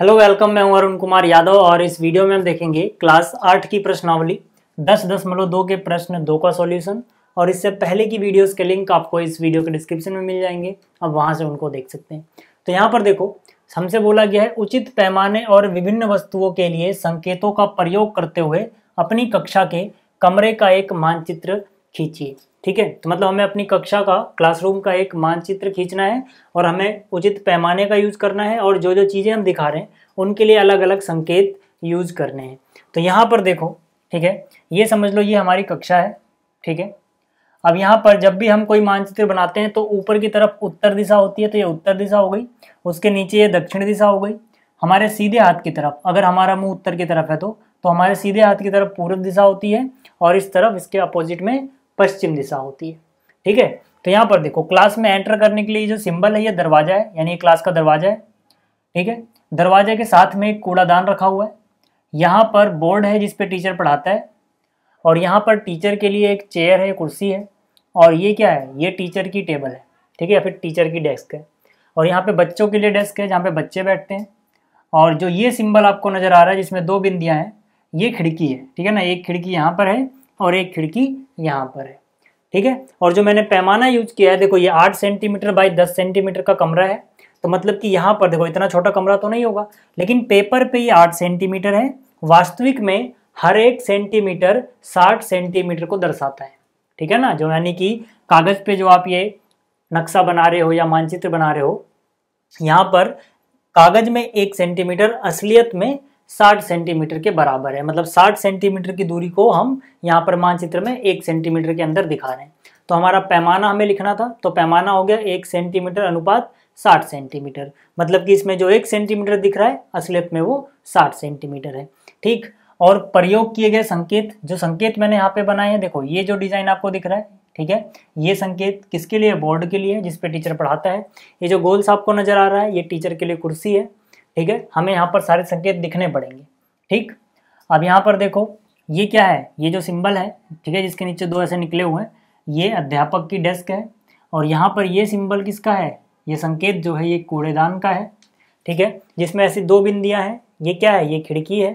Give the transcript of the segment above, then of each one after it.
hello welcome मैं हूं अरुण कुमार यादव और इस वीडियो में हम देखेंगे क्लास आठ की प्रश्नावली दस दशमलव दो के प्रश्न दो का सॉल्यूशन और इससे पहले की वीडियोस के लिंक आपको इस वीडियो के डिस्क्रिप्शन में मिल जाएंगे आप वहां से उनको देख सकते हैं तो यहाँ पर देखो हमसे बोला गया है उचित पैमाने और विभिन्न वस्तुओं के लिए संकेतों का प्रयोग करते हुए अपनी कक्षा के कमरे का एक मानचित्र खींचिए ठीक है तो मतलब हमें अपनी कक्षा का क्लासरूम का एक मानचित्र खींचना है और हमें उचित पैमाने का यूज़ करना है और जो जो चीज़ें हम दिखा रहे हैं उनके लिए अलग अलग संकेत यूज़ करने हैं तो यहाँ पर देखो ठीक है ये समझ लो ये हमारी कक्षा है ठीक है अब यहाँ पर जब भी हम कोई मानचित्र बनाते हैं तो ऊपर की तरफ उत्तर दिशा होती है तो ये उत्तर दिशा हो गई उसके नीचे ये दक्षिण दिशा हो गई हमारे सीधे हाथ की तरफ अगर हमारा मुंह उत्तर की तरफ है तो तो हमारे सीधे हाथ की तरफ पूर्व दिशा होती है और इस तरफ इसके अपोजिट में पश्चिम दिशा होती है ठीक है तो यहाँ पर देखो क्लास में एंटर करने के लिए जो सिंबल है ये दरवाजा है यानी ये क्लास का दरवाजा है ठीक है दरवाजे के साथ में एक कूड़ादान रखा हुआ है यहाँ पर बोर्ड है जिसपे टीचर पढ़ाता है और यहाँ पर टीचर के लिए एक चेयर है कुर्सी है और ये क्या है ये टीचर की टेबल है ठीक है या फिर टीचर की डेस्क है और यहाँ पे बच्चों के लिए डेस्क है जहाँ पे बच्चे बैठते हैं और जो ये सिंबल आपको नज़र आ रहा है जिसमें दो बिंदियाँ हैं ये खिड़की है ठीक है ना एक खिड़की यहाँ पर है और एक खिड़की यहाँ पर है ठीक है और जो मैंने पैमाना यूज किया है देखो ये आठ सेंटीमीटर बाई दस सेंटीमीटर का कमरा है तो मतलब कि यहाँ पर देखो इतना छोटा कमरा तो नहीं होगा लेकिन पेपर पे ये आठ सेंटीमीटर है वास्तविक में हर एक सेंटीमीटर साठ सेंटीमीटर को दर्शाता है ठीक है ना जो यानी कि कागज पे जो आप ये नक्शा बना रहे हो या मानचित्र बना रहे हो यहाँ पर कागज में एक सेंटीमीटर असलियत में साठ सेंटीमीटर के बराबर है मतलब साठ सेंटीमीटर की दूरी को हम यहाँ पर मानचित्र में एक सेंटीमीटर के अंदर दिखा रहे हैं तो हमारा पैमाना हमें लिखना था तो पैमाना हो गया एक सेंटीमीटर अनुपात साठ सेंटीमीटर मतलब कि इसमें जो एक सेंटीमीटर दिख रहा है असलियत में वो साठ सेंटीमीटर है ठीक और प्रयोग किए गए संकेत जो संकेत मैंने यहाँ पे बनाए हैं देखो ये जो डिज़ाइन आपको दिख रहा है ठीक है ये संकेत किसके लिए बोर्ड के लिए जिसपे टीचर पढ़ाता है ये जो गोल्स आपको नज़र आ रहा है ये टीचर के लिए कुर्सी है ठीक है हमें यहाँ पर सारे संकेत दिखने पड़ेंगे ठीक अब यहाँ पर देखो ये क्या है ये जो सिंबल है ठीक है जिसके नीचे दो ऐसे निकले हुए हैं ये अध्यापक की डेस्क है और यहाँ पर ये सिंबल किसका है ये संकेत जो है ये कूड़ेदान का है ठीक है जिसमें ऐसी दो बिंदियाँ हैं ये क्या है ये खिड़की है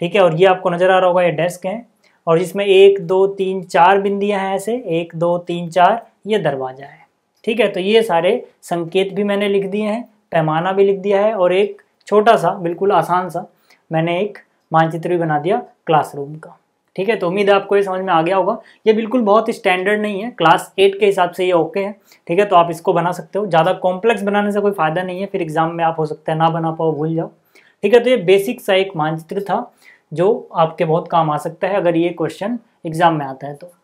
ठीक है और ये आपको नज़र आ रहा होगा ये डेस्क है और जिसमें एक दो तीन चार बिंदियाँ हैं ऐसे एक दो तीन चार ये दरवाज़ा है ठीक है तो ये सारे संकेत भी मैंने लिख दिए हैं पैमाना भी लिख दिया है और एक छोटा सा बिल्कुल आसान सा मैंने एक मानचित्र भी बना दिया क्लासरूम का ठीक है तो उम्मीद है आपको ये समझ में आ गया होगा ये बिल्कुल बहुत स्टैंडर्ड नहीं है क्लास एट के हिसाब से ये ओके है ठीक है तो आप इसको बना सकते हो ज़्यादा कॉम्प्लेक्स बनाने से कोई फ़ायदा नहीं है फिर एग्जाम में आप हो सकता है ना बना पाओ भूल जाओ ठीक है तो ये बेसिक सा एक मानचित्र था जो आपके बहुत काम आ सकता है अगर ये क्वेश्चन एग्जाम में आता है तो